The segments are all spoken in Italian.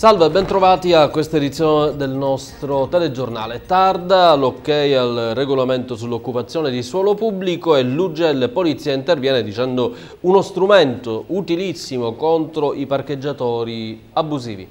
Salve, bentrovati a questa edizione del nostro telegiornale. Tarda l'ok ok al regolamento sull'occupazione di suolo pubblico e l'UGL Polizia interviene dicendo uno strumento utilissimo contro i parcheggiatori abusivi.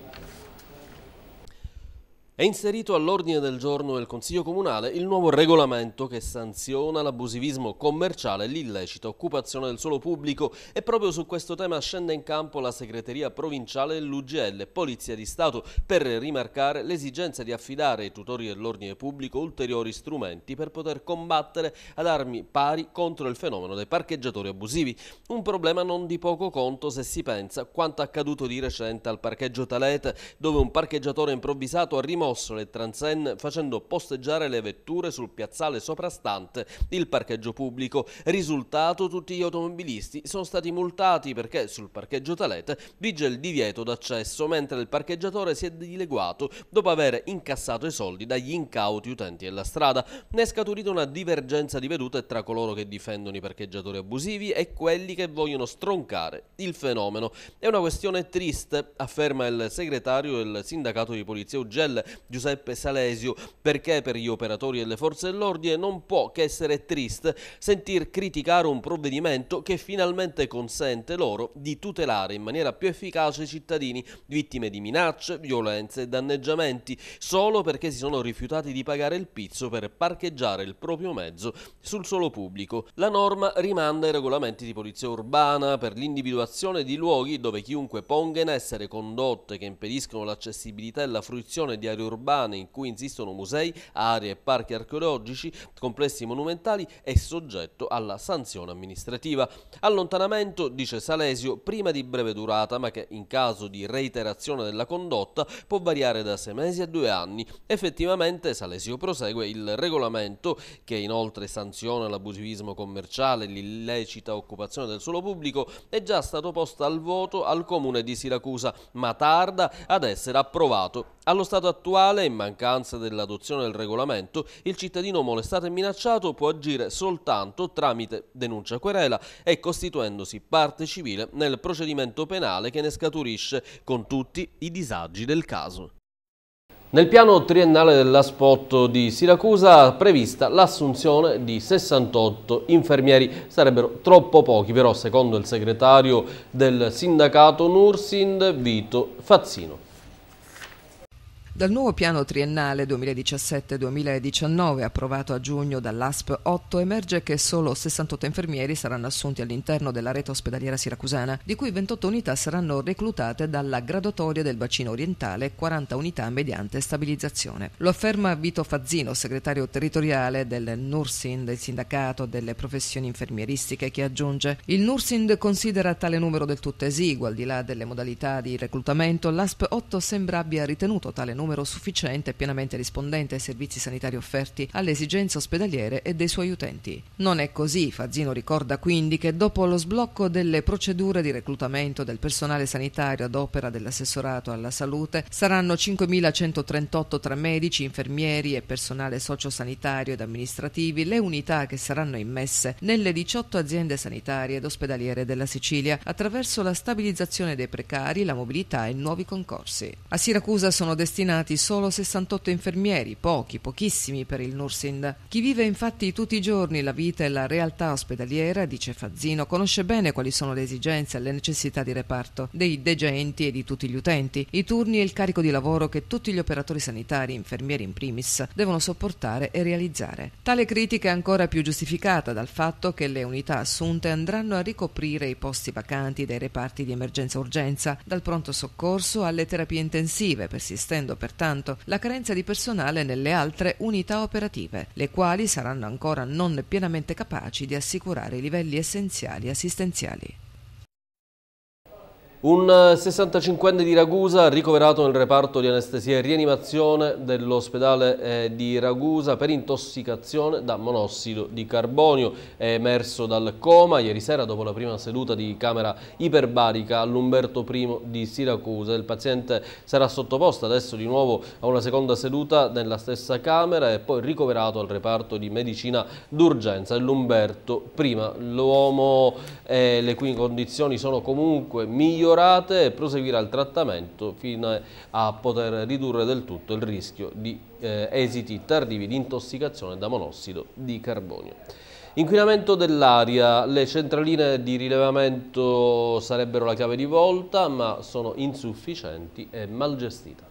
È inserito all'ordine del giorno del Consiglio Comunale il nuovo regolamento che sanziona l'abusivismo commerciale e l'illecita occupazione del suolo pubblico e proprio su questo tema scende in campo la segreteria provinciale dell'UGL Polizia di Stato per rimarcare l'esigenza di affidare ai tutori dell'ordine pubblico ulteriori strumenti per poter combattere ad armi pari contro il fenomeno dei parcheggiatori abusivi. Un problema non di poco conto se si pensa quanto accaduto di recente al parcheggio Talete dove un parcheggiatore improvvisato ha rimosso rimosso le transenne facendo posteggiare le vetture sul piazzale soprastante il parcheggio pubblico. Risultato tutti gli automobilisti sono stati multati perché sul parcheggio Talete vige il divieto d'accesso mentre il parcheggiatore si è dileguato dopo aver incassato i soldi dagli incauti utenti della strada. Ne è scaturita una divergenza di vedute tra coloro che difendono i parcheggiatori abusivi e quelli che vogliono stroncare il fenomeno. È una questione triste, afferma il segretario del sindacato di polizia Ugelle, Giuseppe Salesio, perché per gli operatori delle forze dell'ordine non può che essere triste sentir criticare un provvedimento che finalmente consente loro di tutelare in maniera più efficace i cittadini vittime di minacce, violenze e danneggiamenti, solo perché si sono rifiutati di pagare il pizzo per parcheggiare il proprio mezzo sul suolo pubblico. La norma rimanda ai regolamenti di polizia urbana per l'individuazione di luoghi dove chiunque ponga in essere condotte che impediscono l'accessibilità e la fruizione di aerosol urbane in cui insistono musei, aree e parchi archeologici, complessi monumentali è soggetto alla sanzione amministrativa. Allontanamento, dice Salesio, prima di breve durata ma che in caso di reiterazione della condotta può variare da sei mesi a due anni. Effettivamente, Salesio prosegue, il regolamento che inoltre sanziona l'abusivismo commerciale, e l'illecita occupazione del suolo pubblico è già stato posto al voto al comune di Siracusa ma tarda ad essere approvato. Allo stato attuale attuale, in mancanza dell'adozione del regolamento, il cittadino molestato e minacciato può agire soltanto tramite denuncia querela e costituendosi parte civile nel procedimento penale che ne scaturisce con tutti i disagi del caso. Nel piano triennale della spot di Siracusa prevista l'assunzione di 68 infermieri, sarebbero troppo pochi però secondo il segretario del sindacato Nursind Vito Fazzino. Dal nuovo piano triennale 2017-2019 approvato a giugno dall'ASP 8 emerge che solo 68 infermieri saranno assunti all'interno della rete ospedaliera siracusana, di cui 28 unità saranno reclutate dalla graduatoria del bacino orientale e 40 unità mediante stabilizzazione. Lo afferma Vito Fazzino, segretario territoriale del NURSIND, il sindacato delle professioni infermieristiche, che aggiunge il NURSIND considera tale numero del tutto esiguo, al di là delle modalità di reclutamento, l'ASP 8 sembra abbia ritenuto tale numero numero sufficiente e pienamente rispondente ai servizi sanitari offerti alle esigenze ospedaliere e dei suoi utenti. Non è così, Fazzino ricorda quindi che dopo lo sblocco delle procedure di reclutamento del personale sanitario ad opera dell'assessorato alla salute saranno 5.138 tra medici, infermieri e personale sociosanitario ed amministrativi le unità che saranno immesse nelle 18 aziende sanitarie ed ospedaliere della Sicilia attraverso la stabilizzazione dei precari, la mobilità e nuovi concorsi. A Siracusa sono destinati impegnati solo 68 infermieri, pochi, pochissimi per il nursing. Chi vive infatti tutti i giorni la vita e la realtà ospedaliera, dice Fazzino, conosce bene quali sono le esigenze e le necessità di reparto dei degenti e di tutti gli utenti, i turni e il carico di lavoro che tutti gli operatori sanitari, infermieri in primis, devono sopportare e realizzare. Tale critica è ancora più giustificata dal fatto che le unità assunte andranno a ricoprire i posti vacanti dei reparti di emergenza-urgenza, dal pronto soccorso alle terapie intensive, persistendo per pertanto la carenza di personale nelle altre unità operative, le quali saranno ancora non pienamente capaci di assicurare i livelli essenziali assistenziali. Un 65enne di Ragusa ricoverato nel reparto di anestesia e rianimazione dell'ospedale eh, di Ragusa per intossicazione da monossido di carbonio. È emerso dal coma ieri sera dopo la prima seduta di camera iperbarica all'Umberto I di Siracusa. Il paziente sarà sottoposto adesso di nuovo a una seconda seduta nella stessa camera e poi ricoverato al reparto di medicina d'urgenza dell'Umberto I. L'uomo e eh, le cui condizioni sono comunque migliori migliorate e proseguirà il trattamento fino a poter ridurre del tutto il rischio di eh, esiti tardivi di intossicazione da monossido di carbonio. Inquinamento dell'aria, le centraline di rilevamento sarebbero la chiave di volta ma sono insufficienti e mal gestite.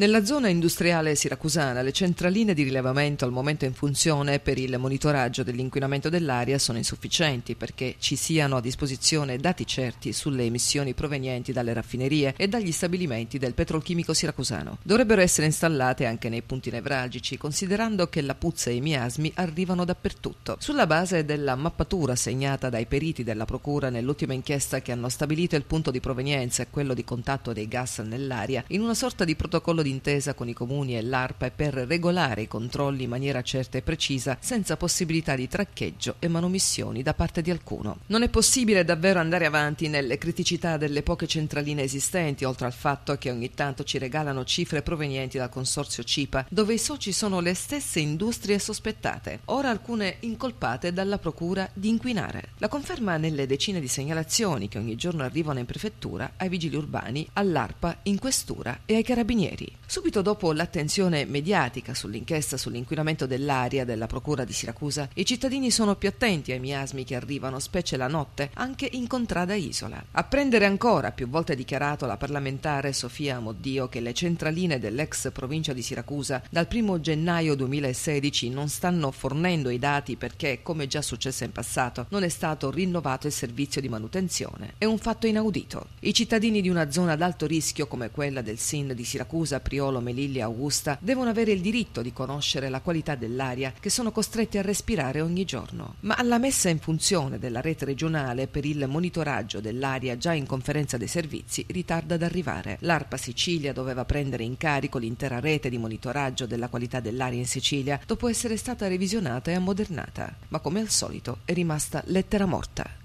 Nella zona industriale siracusana le centraline di rilevamento al momento in funzione per il monitoraggio dell'inquinamento dell'aria sono insufficienti perché ci siano a disposizione dati certi sulle emissioni provenienti dalle raffinerie e dagli stabilimenti del petrolchimico siracusano. Dovrebbero essere installate anche nei punti nevralgici, considerando che la puzza e i miasmi arrivano dappertutto. Sulla base della mappatura segnata dai periti della Procura nell'ultima inchiesta che hanno stabilito il punto di provenienza e quello di contatto dei gas nell'aria, in una sorta di protocollo di d'intesa con i comuni e l'ARPA per regolare i controlli in maniera certa e precisa, senza possibilità di traccheggio e manomissioni da parte di alcuno. Non è possibile davvero andare avanti nelle criticità delle poche centraline esistenti, oltre al fatto che ogni tanto ci regalano cifre provenienti dal consorzio CIPA, dove i soci sono le stesse industrie sospettate, ora alcune incolpate dalla procura di inquinare. La conferma nelle decine di segnalazioni che ogni giorno arrivano in prefettura, ai vigili urbani, all'ARPA, in questura e ai carabinieri. Subito dopo l'attenzione mediatica sull'inchiesta sull'inquinamento dell'aria della Procura di Siracusa, i cittadini sono più attenti ai miasmi che arrivano, specie la notte, anche in contrada isola. A prendere ancora, più volte dichiarato la parlamentare Sofia Moddio, che le centraline dell'ex provincia di Siracusa dal 1 gennaio 2016 non stanno fornendo i dati perché, come già successo in passato, non è stato rinnovato il servizio di manutenzione. È un fatto inaudito. I cittadini di una zona ad alto rischio come quella del SIN di Siracusa Priolo, Melilli e Augusta devono avere il diritto di conoscere la qualità dell'aria che sono costretti a respirare ogni giorno. Ma alla messa in funzione della rete regionale per il monitoraggio dell'aria già in conferenza dei servizi ritarda ad arrivare. L'ARPA Sicilia doveva prendere in carico l'intera rete di monitoraggio della qualità dell'aria in Sicilia dopo essere stata revisionata e ammodernata, ma come al solito è rimasta lettera morta.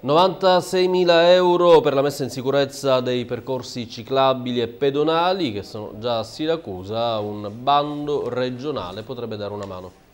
96.000 euro per la messa in sicurezza dei percorsi ciclabili e pedonali che sono già a Siracusa, un bando regionale potrebbe dare una mano.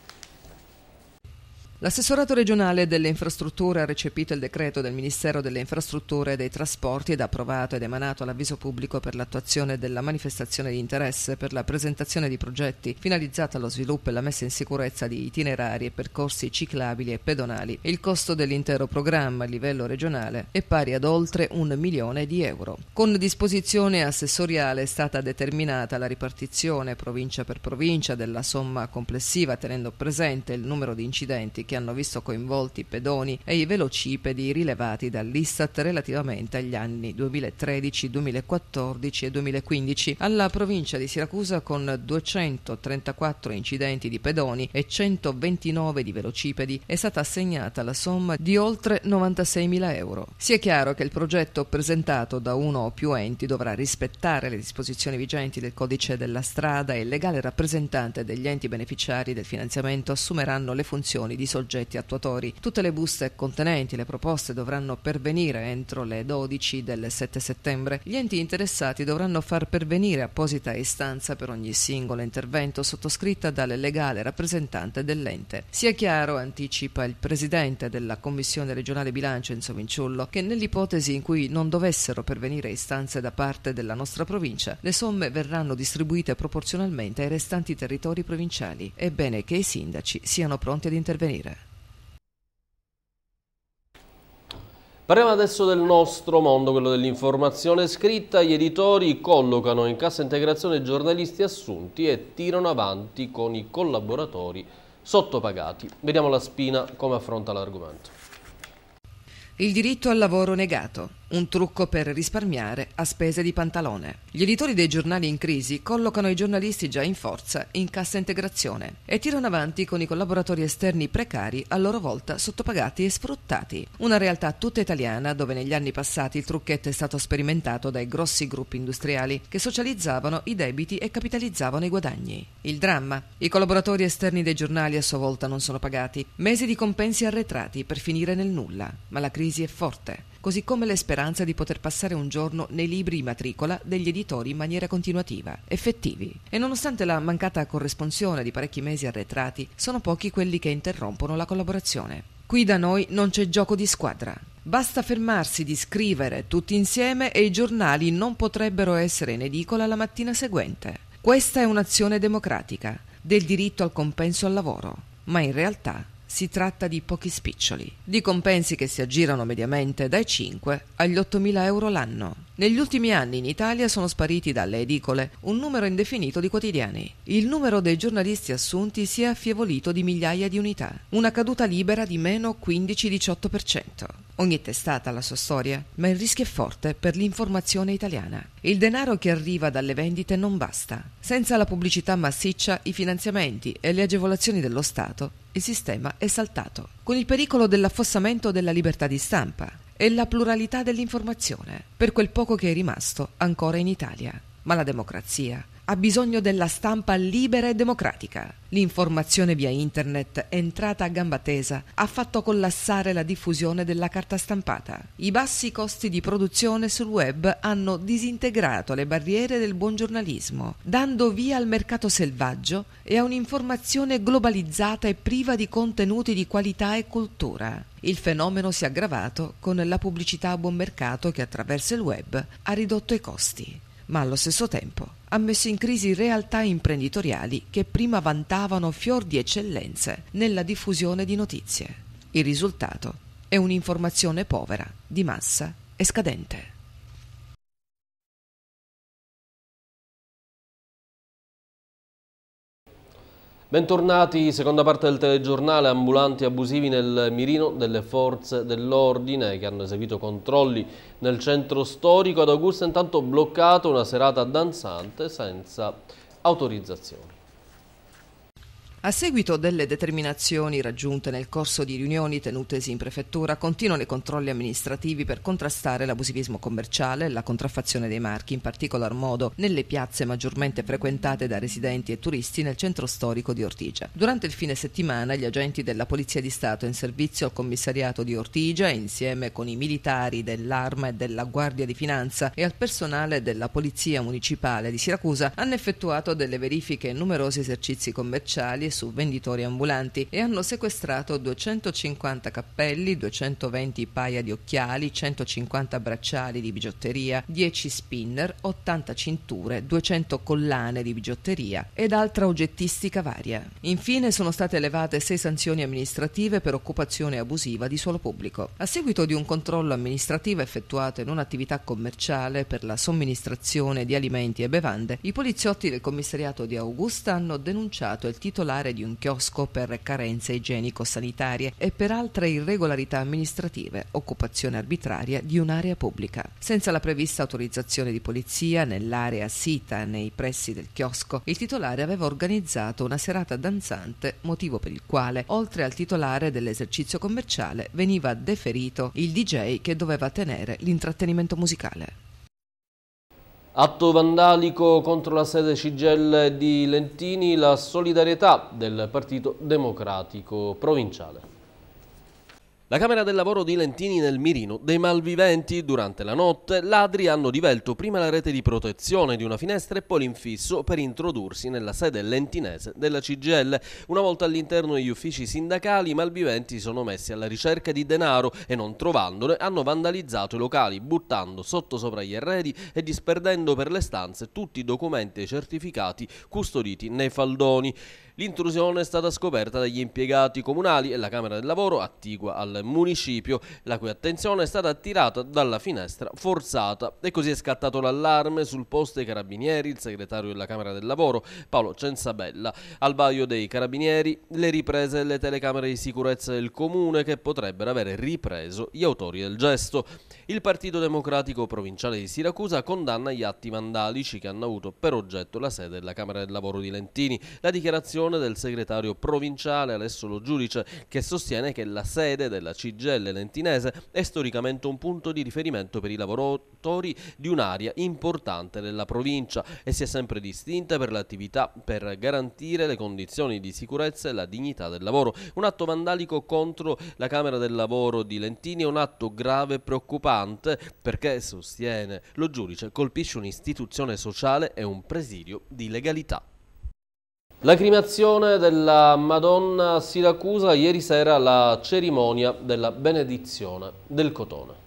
L'assessorato regionale delle infrastrutture ha recepito il decreto del Ministero delle Infrastrutture e dei Trasporti ed ha approvato ed emanato l'avviso pubblico per l'attuazione della manifestazione di interesse per la presentazione di progetti finalizzati allo sviluppo e la messa in sicurezza di itinerari e percorsi ciclabili e pedonali. Il costo dell'intero programma a livello regionale è pari ad oltre un milione di euro. Con disposizione assessoriale è stata determinata la ripartizione provincia per provincia della somma complessiva tenendo presente il numero di incidenti che che hanno visto coinvolti i pedoni e i velocipedi rilevati dall'Istat relativamente agli anni 2013, 2014 e 2015. Alla provincia di Siracusa con 234 incidenti di pedoni e 129 di velocipedi è stata assegnata la somma di oltre 96.000 euro. Si è chiaro che il progetto presentato da uno o più enti dovrà rispettare le disposizioni vigenti del codice della strada e il legale rappresentante degli enti beneficiari del finanziamento assumeranno le funzioni di soggetto soggetti attuatori. Tutte le buste contenenti le proposte dovranno pervenire entro le 12 del 7 settembre. Gli enti interessati dovranno far pervenire apposita istanza per ogni singolo intervento sottoscritta dal legale rappresentante dell'ente. Sia chiaro, anticipa il presidente della Commissione regionale bilancio Enzo Vinciullo, che nell'ipotesi in cui non dovessero pervenire istanze da parte della nostra provincia, le somme verranno distribuite proporzionalmente ai restanti territori provinciali. È bene che i sindaci siano pronti ad intervenire. Parliamo adesso del nostro mondo, quello dell'informazione scritta. Gli editori collocano in cassa integrazione giornalisti assunti e tirano avanti con i collaboratori sottopagati. Vediamo la spina come affronta l'argomento. Il diritto al lavoro negato, un trucco per risparmiare a spese di pantalone. Gli editori dei giornali in crisi collocano i giornalisti già in forza in cassa integrazione e tirano avanti con i collaboratori esterni precari a loro volta sottopagati e sfruttati. Una realtà tutta italiana dove negli anni passati il trucchetto è stato sperimentato dai grossi gruppi industriali che socializzavano i debiti e capitalizzavano i guadagni. Il dramma. I collaboratori esterni dei giornali a sua volta non sono pagati. Mesi di compensi arretrati per finire nel nulla. Ma la crisi crisi è forte, così come le speranze di poter passare un giorno nei libri in matricola degli editori in maniera continuativa, effettivi. E nonostante la mancata corresponsione di parecchi mesi arretrati, sono pochi quelli che interrompono la collaborazione. Qui da noi non c'è gioco di squadra. Basta fermarsi di scrivere tutti insieme e i giornali non potrebbero essere in edicola la mattina seguente. Questa è un'azione democratica, del diritto al compenso al lavoro, ma in realtà si tratta di pochi spiccioli, di compensi che si aggirano mediamente dai 5 agli 8.000 euro l'anno. Negli ultimi anni in Italia sono spariti dalle edicole un numero indefinito di quotidiani. Il numero dei giornalisti assunti si è affievolito di migliaia di unità, una caduta libera di meno 15-18%. Ogni testata ha la sua storia, ma il rischio è forte per l'informazione italiana. Il denaro che arriva dalle vendite non basta. Senza la pubblicità massiccia, i finanziamenti e le agevolazioni dello Stato, il sistema è saltato, con il pericolo dell'affossamento della libertà di stampa e la pluralità dell'informazione, per quel poco che è rimasto ancora in Italia. Ma la democrazia ha bisogno della stampa libera e democratica. L'informazione via internet, entrata a gamba tesa, ha fatto collassare la diffusione della carta stampata. I bassi costi di produzione sul web hanno disintegrato le barriere del buon giornalismo, dando via al mercato selvaggio e a un'informazione globalizzata e priva di contenuti di qualità e cultura. Il fenomeno si è aggravato con la pubblicità a buon mercato che attraverso il web ha ridotto i costi, ma allo stesso tempo ha messo in crisi realtà imprenditoriali che prima vantavano fior di eccellenze nella diffusione di notizie. Il risultato è un'informazione povera, di massa e scadente. Bentornati, seconda parte del telegiornale, ambulanti abusivi nel mirino delle forze dell'ordine che hanno eseguito controlli nel centro storico. Ad Augusta intanto bloccato una serata danzante senza autorizzazione. A seguito delle determinazioni raggiunte nel corso di riunioni tenutesi in prefettura, continuano i controlli amministrativi per contrastare l'abusivismo commerciale e la contraffazione dei marchi, in particolar modo nelle piazze maggiormente frequentate da residenti e turisti nel centro storico di Ortigia. Durante il fine settimana gli agenti della Polizia di Stato in servizio al commissariato di Ortigia, insieme con i militari dell'Arma e della Guardia di Finanza e al personale della Polizia Municipale di Siracusa, hanno effettuato delle verifiche e numerosi esercizi commerciali e su venditori ambulanti e hanno sequestrato 250 cappelli, 220 paia di occhiali, 150 bracciali di bigiotteria, 10 spinner, 80 cinture, 200 collane di bigiotteria ed altra oggettistica varia. Infine sono state elevate 6 sanzioni amministrative per occupazione abusiva di suolo pubblico. A seguito di un controllo amministrativo effettuato in un'attività commerciale per la somministrazione di alimenti e bevande, i poliziotti del commissariato di Augusta hanno denunciato il titolare titolare di un chiosco per carenze igienico-sanitarie e per altre irregolarità amministrative, occupazione arbitraria di un'area pubblica. Senza la prevista autorizzazione di polizia nell'area sita nei pressi del chiosco, il titolare aveva organizzato una serata danzante, motivo per il quale, oltre al titolare dell'esercizio commerciale, veniva deferito il DJ che doveva tenere l'intrattenimento musicale. Atto vandalico contro la sede Cigel di Lentini, la solidarietà del Partito Democratico Provinciale. La Camera del Lavoro di Lentini nel mirino dei malviventi. Durante la notte ladri hanno divelto prima la rete di protezione di una finestra e poi l'infisso per introdursi nella sede lentinese della CGL. Una volta all'interno degli uffici sindacali i malviventi si sono messi alla ricerca di denaro e non trovandone hanno vandalizzato i locali buttando sotto sopra gli arredi e disperdendo per le stanze tutti i documenti e certificati custoditi nei faldoni. L'intrusione è stata scoperta dagli impiegati comunali e la Camera del Lavoro attigua al municipio, la cui attenzione è stata attirata dalla finestra forzata e così è scattato l'allarme sul posto dei carabinieri, il segretario della Camera del Lavoro Paolo Censabella. Al vaglio dei carabinieri le riprese delle telecamere di sicurezza del comune che potrebbero avere ripreso gli autori del gesto. Il Partito Democratico Provinciale di Siracusa condanna gli atti vandalici che hanno avuto per oggetto la sede della Camera del Lavoro di Lentini. La dichiarazione dichiarazione del segretario provinciale Lo Giudice che sostiene che la sede della CGL Lentinese è storicamente un punto di riferimento per i lavoratori di un'area importante della provincia e si è sempre distinta per l'attività per garantire le condizioni di sicurezza e la dignità del lavoro. Un atto vandalico contro la Camera del Lavoro di Lentini è un atto grave e preoccupante perché, sostiene lo giudice, colpisce un'istituzione sociale e un presidio di legalità. Lacrimazione della Madonna a Siracusa ieri sera la cerimonia della benedizione del cotone.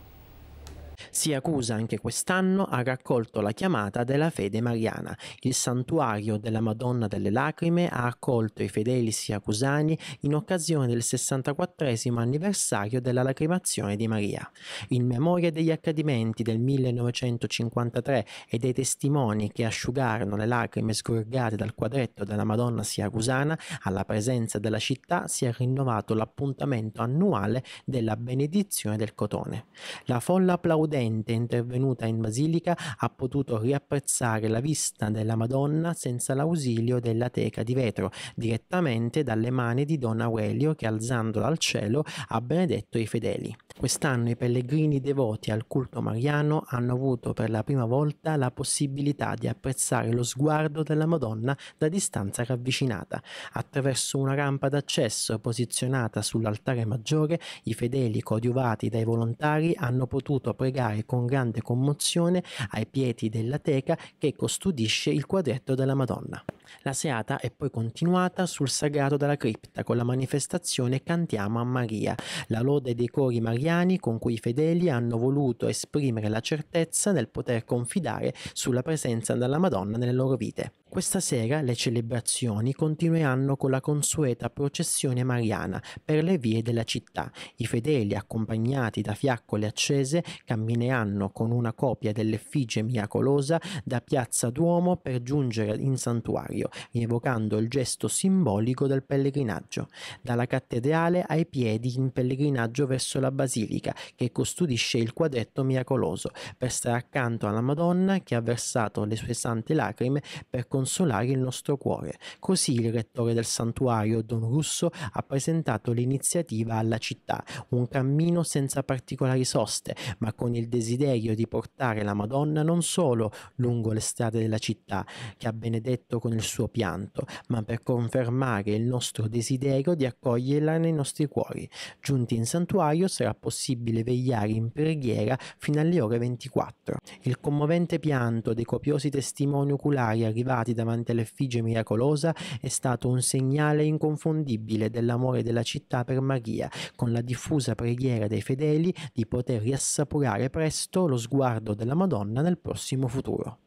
Siracusa anche quest'anno ha raccolto la chiamata della fede mariana. Il santuario della Madonna delle Lacrime ha accolto i fedeli siracusani in occasione del 64 anniversario della lacrimazione di Maria. In memoria degli accadimenti del 1953 e dei testimoni che asciugarono le lacrime sgorgate dal quadretto della Madonna siracusana, alla presenza della città si è rinnovato l'appuntamento annuale della benedizione del cotone. La folla applaudente recente intervenuta in Basilica ha potuto riapprezzare la vista della Madonna senza l'ausilio della teca di vetro, direttamente dalle mani di Don Aurelio che alzandola al cielo ha benedetto i fedeli. Quest'anno i pellegrini devoti al culto mariano hanno avuto per la prima volta la possibilità di apprezzare lo sguardo della Madonna da distanza ravvicinata. Attraverso una rampa d'accesso posizionata sull'altare maggiore, i fedeli coadiuvati dai volontari hanno potuto pregare ascoltare con grande commozione ai piedi della teca che custodisce il quadretto della Madonna. La serata è poi continuata sul sagrato della cripta con la manifestazione Cantiamo a Maria, la lode dei cori mariani con cui i fedeli hanno voluto esprimere la certezza nel poter confidare sulla presenza della Madonna nelle loro vite. Questa sera le celebrazioni continueranno con la consueta processione mariana per le vie della città. I fedeli, accompagnati da fiaccole accese, cammineranno con una copia dell'effigie miracolosa da Piazza Duomo per giungere in santuario, rievocando il gesto simbolico del pellegrinaggio. Dalla cattedrale ai piedi in pellegrinaggio verso la basilica, che custodisce il quadretto miracoloso, per stare accanto alla Madonna che ha versato le sue sante lacrime per consolare consolare il nostro cuore. Così il rettore del santuario, Don Russo, ha presentato l'iniziativa alla città, un cammino senza particolari soste, ma con il desiderio di portare la Madonna non solo lungo le strade della città, che ha benedetto con il suo pianto, ma per confermare il nostro desiderio di accoglierla nei nostri cuori. Giunti in santuario sarà possibile vegliare in preghiera fino alle ore 24. Il commovente pianto dei copiosi testimoni oculari arrivati prostrati davanti all'effigie miracolosa è stato un segnale inconfondibile dell'amore della città per Maria, con la diffusa preghiera dei fedeli di poter riassaporare presto lo sguardo della Madonna nel prossimo futuro.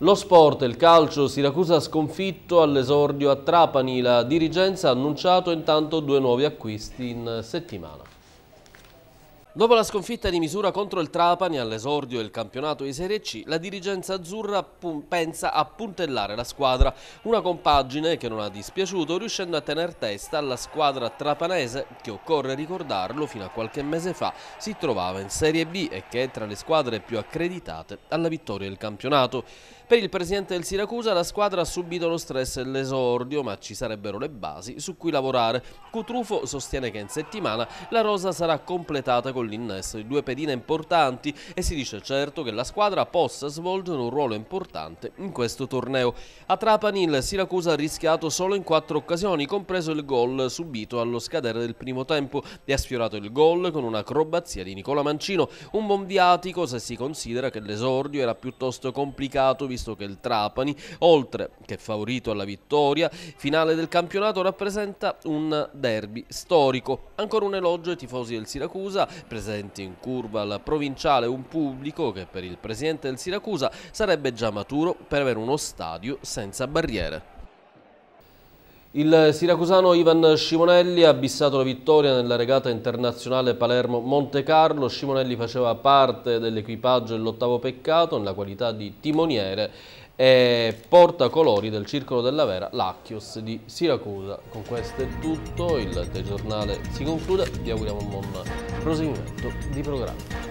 Lo sport e il calcio Siracusa sconfitto all'esordio a Trapani, la dirigenza ha annunciato intanto due nuovi acquisti in settimana. Dopo la sconfitta di misura contro il Trapani all'esordio del campionato di Serie C, la dirigenza azzurra pensa a puntellare la squadra, una compagine che non ha dispiaciuto riuscendo a tener testa alla squadra trapanese che occorre ricordarlo fino a qualche mese fa si trovava in Serie B e che è tra le squadre più accreditate alla vittoria del campionato. Per il presidente del Siracusa la squadra ha subito lo stress e l'esordio, ma ci sarebbero le basi su cui lavorare. Cutrufo sostiene che in settimana la rosa sarà completata con l'innesto di due pedine importanti e si dice certo che la squadra possa svolgere un ruolo importante in questo torneo. A Trapani il Siracusa ha rischiato solo in quattro occasioni, compreso il gol subito allo scadere del primo tempo e ha sfiorato il gol con un'acrobazia di Nicola Mancino, un buon viatico se si considera che l'esordio era piuttosto complicato visto che il Trapani, oltre che favorito alla vittoria, finale del campionato rappresenta un derby storico. Ancora un elogio ai tifosi del Siracusa, presenti in curva al provinciale un pubblico che per il presidente del Siracusa sarebbe già maturo per avere uno stadio senza barriere. Il siracusano Ivan Scimonelli ha bissato la vittoria nella regata internazionale Palermo-Monte Carlo. Scimonelli faceva parte dell'equipaggio dell'ottavo peccato nella qualità di timoniere e portacolori del Circolo della Vera Lacchios di Siracusa. Con questo è tutto, il telegiornale si conclude, vi auguriamo un buon proseguimento di programma.